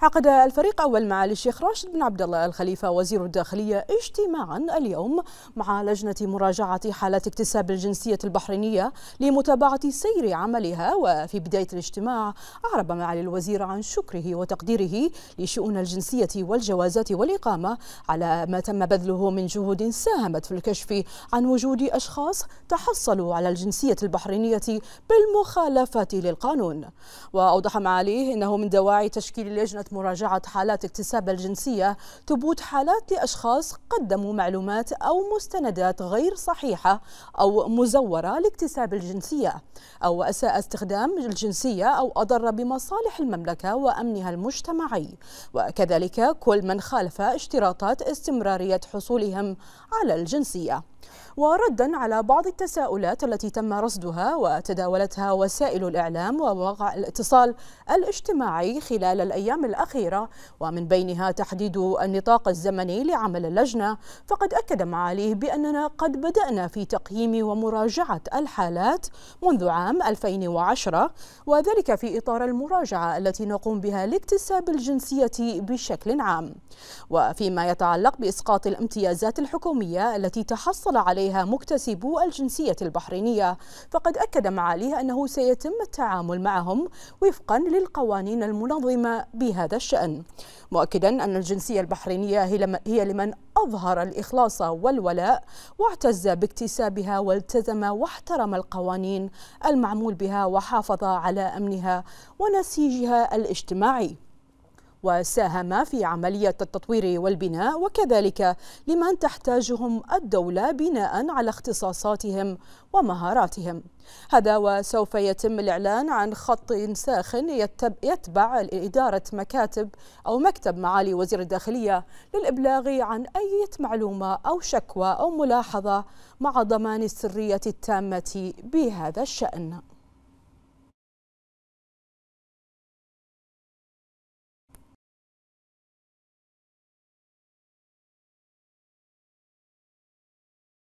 عقد الفريق أول معالي الشيخ راشد بن عبد الله الخليفة وزير الداخلية اجتماعا اليوم مع لجنة مراجعة حالات اكتساب الجنسية البحرينية لمتابعة سير عملها وفي بداية الاجتماع أعرب معالي الوزير عن شكره وتقديره لشؤون الجنسية والجوازات والإقامة على ما تم بذله من جهود ساهمت في الكشف عن وجود أشخاص تحصلوا على الجنسية البحرينية بالمخالفة للقانون وأوضح معاليه أنه من دواعي تشكيل لجنة مراجعة حالات اكتساب الجنسية ثبوت حالات لأشخاص قدموا معلومات أو مستندات غير صحيحة أو مزورة لاكتساب الجنسية أو أساء استخدام الجنسية أو أضر بمصالح المملكة وأمنها المجتمعي وكذلك كل من خالف اشتراطات استمرارية حصولهم على الجنسية وردا على بعض التساؤلات التي تم رصدها وتداولتها وسائل الإعلام ومواقع الاتصال الاجتماعي خلال الأيام الأخيرة ومن بينها تحديد النطاق الزمني لعمل اللجنة فقد أكد معاليه بأننا قد بدأنا في تقييم ومراجعة الحالات منذ عام 2010 وذلك في إطار المراجعة التي نقوم بها لاكتساب الجنسية بشكل عام وفيما يتعلق بإسقاط الامتيازات الحكومية التي تحصل عليها عليها مكتسبو الجنسية البحرينية فقد أكد معاليها أنه سيتم التعامل معهم وفقا للقوانين المنظمة بهذا الشأن مؤكدا أن الجنسية البحرينية هي لمن أظهر الإخلاص والولاء واعتز باكتسابها والتزم واحترم القوانين المعمول بها وحافظ على أمنها ونسيجها الاجتماعي وساهم في عملية التطوير والبناء وكذلك لمن تحتاجهم الدولة بناء على اختصاصاتهم ومهاراتهم هذا وسوف يتم الإعلان عن خط ساخن يتبع إدارة مكاتب أو مكتب معالي وزير الداخلية للإبلاغ عن أي معلومة أو شكوى أو ملاحظة مع ضمان السرية التامة بهذا الشأن